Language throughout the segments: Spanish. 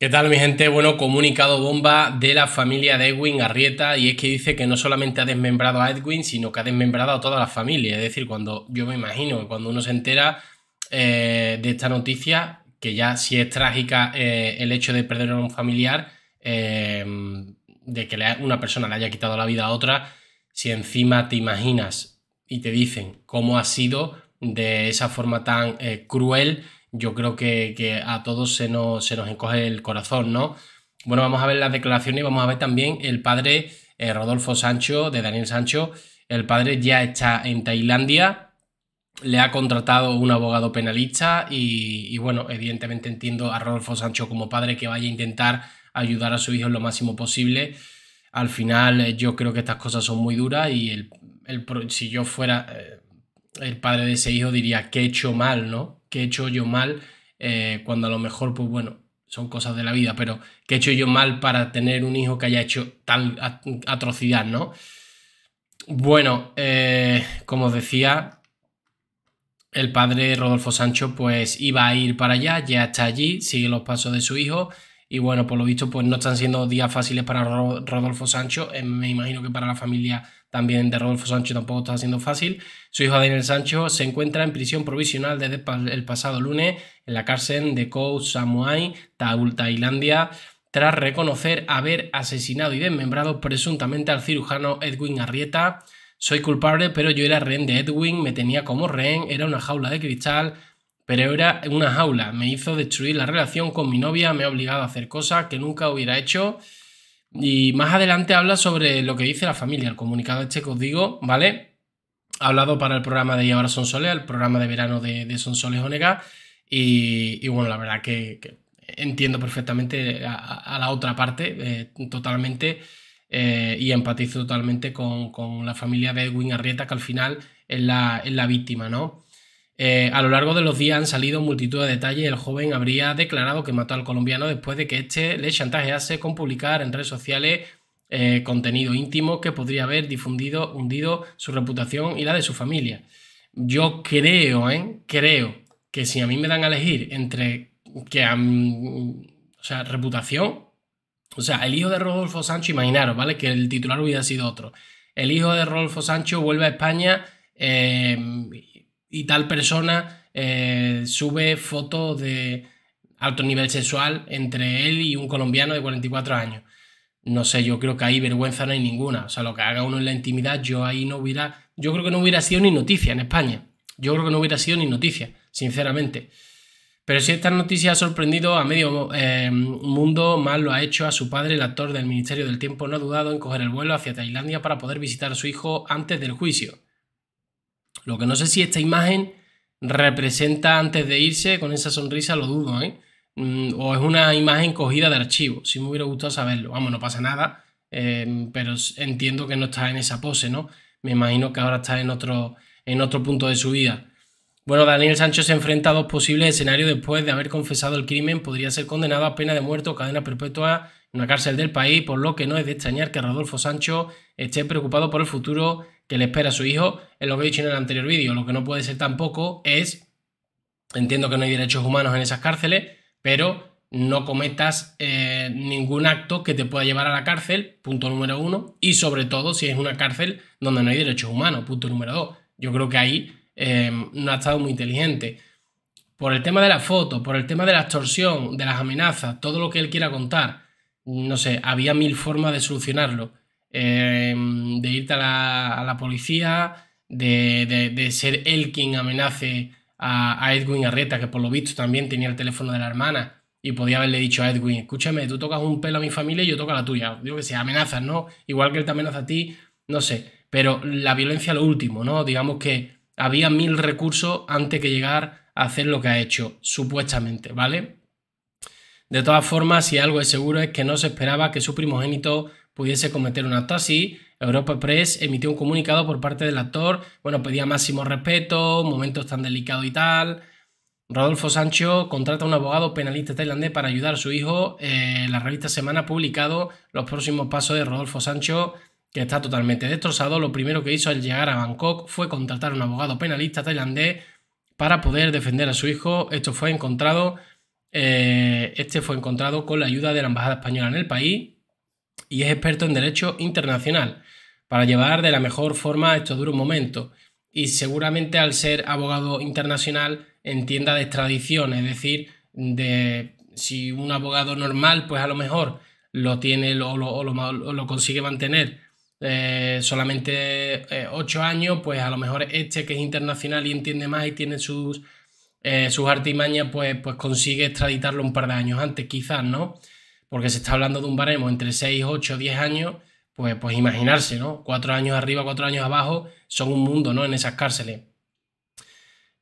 ¿Qué tal mi gente? Bueno, comunicado bomba de la familia de Edwin Arrieta y es que dice que no solamente ha desmembrado a Edwin, sino que ha desmembrado a toda la familia. Es decir, cuando yo me imagino que cuando uno se entera eh, de esta noticia, que ya si es trágica eh, el hecho de perder a un familiar, eh, de que una persona le haya quitado la vida a otra, si encima te imaginas y te dicen cómo ha sido de esa forma tan cruel, yo creo que, a todos se nos, encoge el corazón, ¿no? Bueno, vamos a ver las declaraciones y vamos a ver también el padre eh, Rodolfo Sancho, de Daniel Sancho. El padre ya está en Tailandia, le ha contratado un abogado penalista y, bueno, evidentemente entiendo a Rodolfo Sancho como padre que vaya a intentar ayudar a su hijo lo máximo posible. Al final eh, yo creo que estas cosas son muy duras y el, si yo fuera eh, el padre de ese hijo diría que he hecho mal, ¿no? ¿Qué he hecho yo mal, eh, cuando a lo mejor, pues bueno, son cosas de la vida, pero que he hecho yo mal para tener un hijo que haya hecho tal atrocidad, ¿no? Bueno, eh, como os decía, el padre Rodolfo Sancho pues iba a ir para allá, ya está allí, sigue los pasos de su hijo, y bueno, por lo visto, pues no están siendo días fáciles para Rodolfo Sancho. Eh, me imagino que para la familia también de Rodolfo Sancho tampoco está siendo fácil. Su hijo Daniel Sancho se encuentra en prisión provisional desde el pasado lunes en la cárcel de Koh Taul, Tailandia, tras reconocer haber asesinado y desmembrado presuntamente al cirujano Edwin Arrieta. Soy culpable, pero yo era rehén de Edwin, me tenía como rehén, era una jaula de cristal, pero era una jaula. Me hizo destruir la relación con mi novia, me ha obligado a hacer cosas que nunca hubiera hecho. Y más adelante habla sobre lo que dice la familia, el comunicado este que os digo, ¿vale? Ha Hablado para el programa de Y ahora Sonsoles, el programa de verano de, de Sonsoles Onega. Y, y, bueno, la verdad que, entiendo perfectamente a, la otra parte, eh, totalmente. Eh, y empatizo totalmente con, con, la familia de Edwin Arrieta, que al final es la, es la víctima, ¿no? Eh, a lo largo de los días han salido multitud de detalles. El joven habría declarado que mató al colombiano después de que éste le chantajease con publicar en redes sociales eh, contenido íntimo que podría haber difundido, hundido su reputación y la de su familia. Yo creo, ¿eh? Creo que si a mí me dan a elegir entre que o sea, reputación, o sea, el hijo de Rodolfo Sancho, imaginaros, ¿vale? Que el titular hubiera sido otro. El hijo de Rodolfo Sancho vuelve a España eh, y tal persona eh, sube fotos de alto nivel sexual entre él y un colombiano de 44 años. No sé, yo creo que ahí vergüenza no hay ninguna. O sea, lo que haga uno en la intimidad, yo ahí no hubiera. Yo creo que no hubiera sido ni noticia en España. Yo creo que no hubiera sido ni noticia, sinceramente. Pero si esta noticia ha sorprendido a medio eh, mundo, más lo ha hecho a su padre, el actor del Ministerio del Tiempo, no ha dudado en coger el vuelo hacia Tailandia para poder visitar a su hijo antes del juicio. Lo que no sé si esta imagen representa antes de irse con esa sonrisa, lo dudo, ¿eh? Mm, o es una imagen cogida de archivo, si me hubiera gustado saberlo. Vamos, no pasa nada, em, pero entiendo que no está en esa pose, ¿no? Me imagino que ahora está en otro, en otro punto de su vida. Bueno, Daniel Sancho se enfrenta a dos posibles escenarios después de haber confesado el crimen. Podría ser condenado a pena de muerte o cadena perpetua en una cárcel del país, por lo que no es de extrañar que Rodolfo Sancho esté preocupado por el futuro que le espera a su hijo es lo que he dicho en el anterior vídeo. Lo que no puede ser tampoco es, entiendo que no hay derechos humanos en esas cárceles, pero no cometas eh, ningún acto que te pueda llevar a la cárcel, punto número uno, y sobre todo si es una cárcel donde no hay derechos humanos, punto número dos. Yo creo que ahí eh, no ha estado muy inteligente. Por el tema de la foto, por el tema de la extorsión, de las amenazas, todo lo que él quiera contar, no sé, había mil formas de solucionarlo. Eh, a la, policía, de, ser él quien amenace a, Edwin Arreta, que por lo visto también tenía el teléfono de la hermana y podía haberle dicho a Edwin, escúchame, tú tocas un pelo a mi familia y yo toco a la tuya. Digo que sea, amenazas, ¿no? Igual que él te amenaza a ti, no sé. Pero la violencia lo último, ¿no? Digamos que había mil recursos antes que llegar a hacer lo que ha hecho, supuestamente, ¿vale? De todas formas, si algo es seguro es que no se esperaba que su primogénito pudiese cometer un acto así, Europa Press emitió un comunicado por parte del actor, bueno, pedía máximo respeto, momentos tan delicados y tal. Rodolfo Sancho contrata a un abogado penalista tailandés para ayudar a su hijo. Eh, la revista Semana ha publicado los próximos pasos de Rodolfo Sancho, que está totalmente destrozado. Lo primero que hizo al llegar a Bangkok fue contratar a un abogado penalista tailandés para poder defender a su hijo. Esto fue encontrado, eh, este fue encontrado con la ayuda de la Embajada Española en el país y es experto en Derecho Internacional para llevar de la mejor forma esto estos un momento Y seguramente al ser abogado internacional entienda de extradición, es decir, de si un abogado normal, pues a lo mejor lo tiene o lo, consigue mantener eh, solamente eh, ocho años, pues a lo mejor este que es internacional y entiende más y tiene sus, eh, sus artimañas, pues, pues consigue extraditarlo un par de años antes, quizás, ¿no? Porque se está hablando de un baremo entre 6, 8, 10 años pues, pues imaginarse, ¿no? Cuatro años arriba, cuatro años abajo, son un mundo, ¿no? En esas cárceles.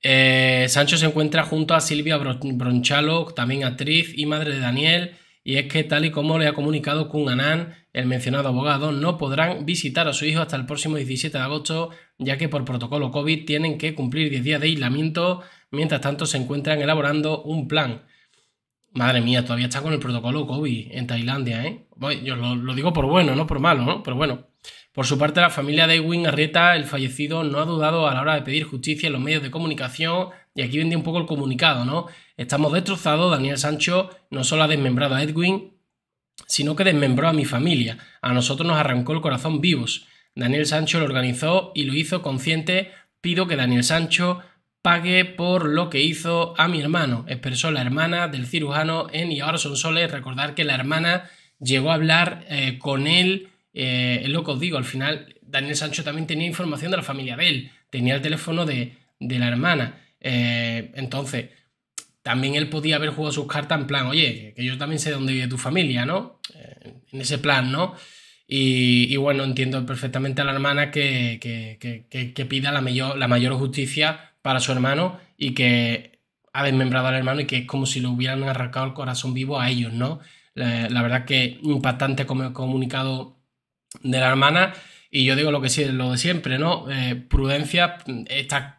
Eh, Sancho se encuentra junto a Silvia Bronchalo, también actriz y madre de Daniel, y es que tal y como le ha comunicado Kun Anan, el mencionado abogado, no podrán visitar a su hijo hasta el próximo 17 de agosto, ya que por protocolo COVID tienen que cumplir 10 días de aislamiento, mientras tanto se encuentran elaborando un plan. Madre mía, todavía está con el protocolo COVID en Tailandia, ¿eh? yo lo, digo por bueno, no por malo, ¿no? Pero bueno. Por su parte, la familia de Edwin Arrieta, el fallecido, no ha dudado a la hora de pedir justicia en los medios de comunicación. Y aquí vendía un poco el comunicado, ¿no? Estamos destrozados. Daniel Sancho no solo ha desmembrado a Edwin, sino que desmembró a mi familia. A nosotros nos arrancó el corazón vivos. Daniel Sancho lo organizó y lo hizo consciente. Pido que Daniel Sancho pague por lo que hizo a mi hermano, expresó la hermana del cirujano en Y ahora son soles. Recordar que la hermana llegó a hablar eh, con él, eh, es lo que os digo, al final Daniel Sancho también tenía información de la familia de él, tenía el teléfono de, de la hermana. Eh, entonces, también él podía haber jugado sus cartas en plan, oye, que yo también sé dónde vive tu familia, ¿no? en ese plan, ¿no? Y, y, bueno, entiendo perfectamente a la hermana que, que, que, que pida la mayor, la mayor justicia para su hermano y que ha desmembrado al hermano y que es como si lo hubieran arrancado el corazón vivo a ellos, ¿no? La, verdad que impactante como el comunicado de la hermana y yo digo lo que sí, lo de siempre, ¿no? Eh, prudencia está...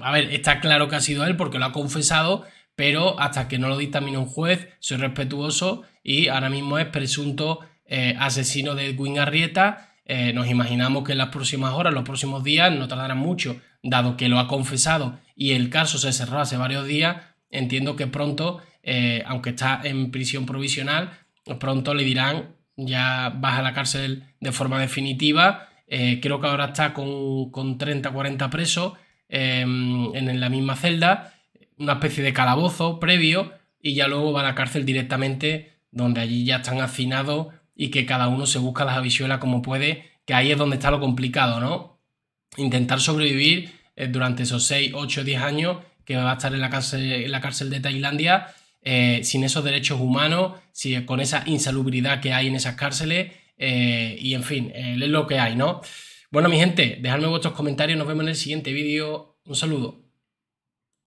A ver, está claro que ha sido él porque lo ha confesado, pero hasta que no lo dictamine un juez, soy respetuoso y ahora mismo es presunto eh, asesino de Edwin Arrieta eh, nos imaginamos que en las próximas horas, los próximos días, no tardarán mucho, dado que lo ha confesado y el caso se cerró hace varios días. Entiendo que pronto, eh, aunque está en prisión provisional, pronto le dirán ya vas a la cárcel de forma definitiva. Eh, creo que ahora está con, con 30, 40 presos em, en, en la misma celda, una especie de calabozo previo, y ya luego va a la cárcel directamente, donde allí ya están hacinados y que cada uno se busca las habichuelas como puede, que ahí es donde está lo complicado, ¿no? Intentar sobrevivir eh, durante esos 6, 8, 10 años que va a estar en la cárcel, en la cárcel de Tailandia, eh, sin esos derechos humanos, si, con esa insalubridad que hay en esas cárceles, eh, y en fin, es lo que hay, ¿no? Bueno, mi gente, dejadme vuestros comentarios, nos vemos en el siguiente vídeo, un saludo.